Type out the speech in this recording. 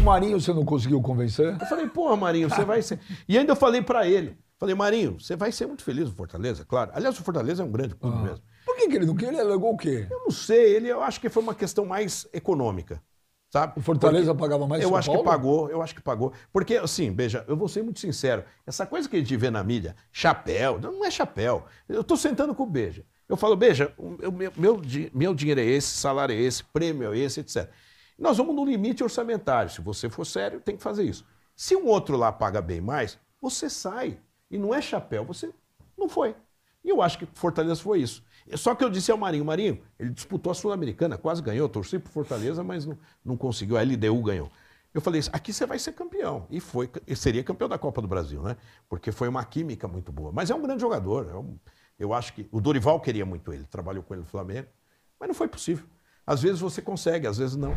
O Marinho você não conseguiu convencer? Eu falei, porra, Marinho, você vai ser. E ainda eu falei para ele. Falei, Marinho, você vai ser muito feliz no Fortaleza, claro. Aliás, o Fortaleza é um grande clube ah. mesmo. Por que, ele não queria? Ele alegou o quê? Eu não sei, ele, eu acho que foi uma questão mais econômica. Sabe? O Fortaleza Porque pagava mais Eu São acho Paulo? que pagou, eu acho que pagou. Porque, assim, veja, eu vou ser muito sincero. Essa coisa que a gente vê na mídia, chapéu, não é chapéu. Eu estou sentando com o Beja. Eu falo, Beja, meu, meu, meu dinheiro é esse, salário é esse, prêmio é esse, etc. Nós vamos no limite orçamentário. Se você for sério, tem que fazer isso. Se um outro lá paga bem mais, você sai. E não é chapéu, você não foi. E eu acho que Fortaleza foi isso. É só que eu disse ao Marinho, Marinho, ele disputou a Sul-Americana, quase ganhou, torci por Fortaleza, mas não, não conseguiu, a LDU ganhou. Eu falei, assim, aqui você vai ser campeão. E foi, seria campeão da Copa do Brasil, né? Porque foi uma química muito boa. Mas é um grande jogador. É eu acho que o Dorival queria muito ele, trabalhou com ele no Flamengo, mas não foi possível. Às vezes você consegue, às vezes não.